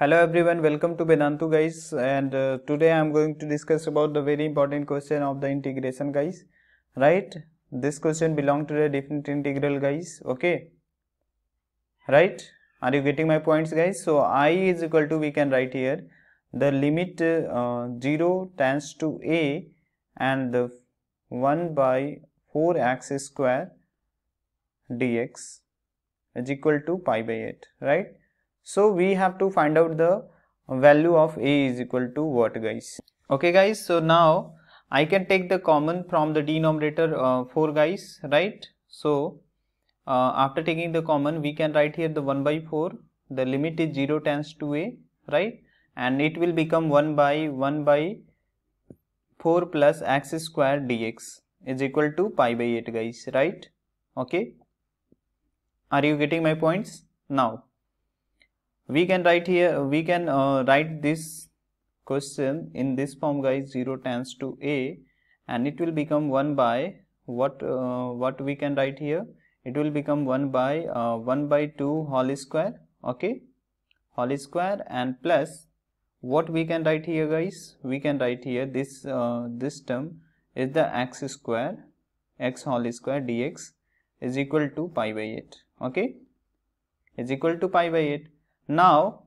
hello everyone welcome to vedantu guys and uh, today i'm going to discuss about the very important question of the integration guys right this question belong to the definite integral guys okay right are you getting my points guys so i is equal to we can write here the limit uh, 0 tends to a and the 1 by 4x square dx is equal to pi by 8 right so we have to find out the value of a is equal to what guys okay guys so now I can take the common from the denominator uh, 4 guys right so uh, after taking the common we can write here the 1 by 4 the limit is 0 tends to a right and it will become 1 by 1 by 4 plus x square dx is equal to pi by 8 guys right okay are you getting my points now we can write here we can uh, write this question in this form guys 0 tends to a and it will become 1 by what uh, what we can write here it will become 1 by uh, 1 by 2 whole square okay whole square and plus what we can write here guys we can write here this uh, this term is the x square x whole square dx is equal to pi by 8 okay is equal to pi by 8 now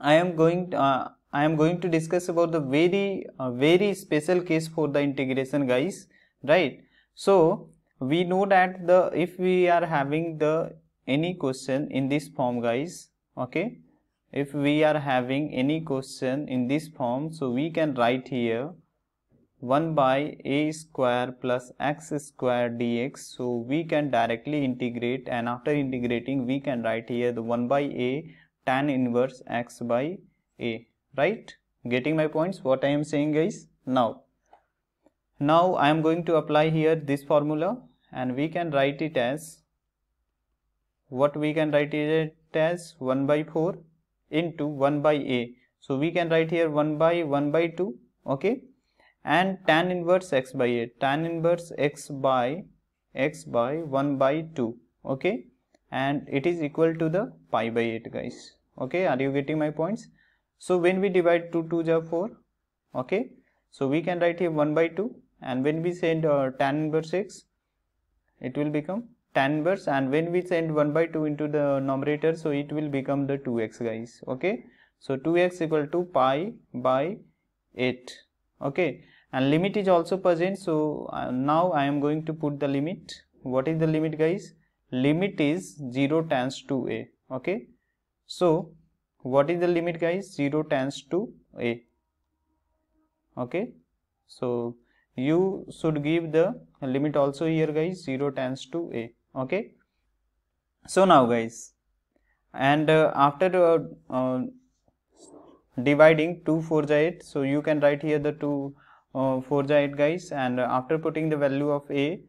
i am going to, uh, i am going to discuss about the very uh, very special case for the integration guys right so we know that the if we are having the any question in this form guys okay if we are having any question in this form so we can write here 1 by a square plus x square dx so we can directly integrate and after integrating we can write here the 1 by a tan inverse x by a right getting my points what i am saying guys? now now i am going to apply here this formula and we can write it as what we can write it as 1 by 4 into 1 by a so we can write here 1 by 1 by 2 okay and tan inverse x by a tan inverse x by x by 1 by 2 okay and it is equal to the pi by 8 guys okay are you getting my points so when we divide 2 2 are 4 okay so we can write here 1 by 2 and when we send uh, tan inverse x it will become tan inverse and when we send 1 by 2 into the numerator so it will become the 2x guys okay so 2x equal to pi by 8 okay and limit is also present so uh, now I am going to put the limit what is the limit guys limit is 0 tends to a okay so what is the limit guys 0 tends to a okay so you should give the limit also here guys 0 tends to a okay so now guys and uh, after uh, uh, dividing 2 4 8 so you can write here the 2 uh, Forza guys and after putting the value of A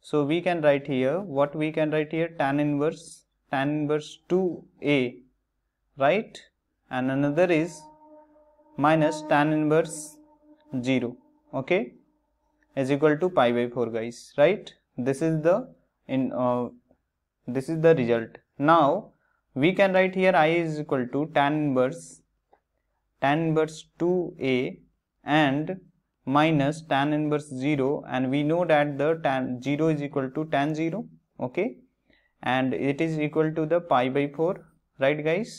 so we can write here what we can write here tan inverse tan inverse 2A right and another is minus tan inverse 0 okay is equal to pi by 4 guys right this is the in uh, this is the result now we can write here i is equal to tan inverse tan inverse 2a and minus tan inverse 0 and we know that the tan 0 is equal to tan 0 okay and it is equal to the pi by 4 right guys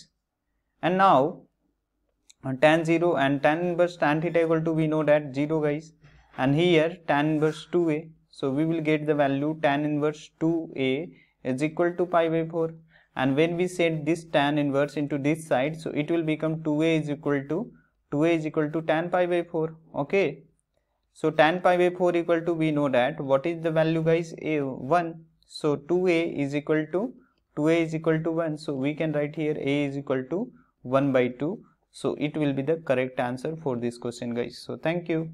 and now uh, tan 0 and tan inverse tan theta equal to we know that 0 guys and here tan inverse 2a so we will get the value tan inverse 2a is equal to pi by 4 and when we set this tan inverse into this side so it will become 2a is equal to 2a is equal to tan pi by 4 okay so tan pi by 4 equal to we know that what is the value guys a 1. So 2a is equal to 2a is equal to 1. So we can write here a is equal to 1 by 2. So it will be the correct answer for this question guys. So thank you.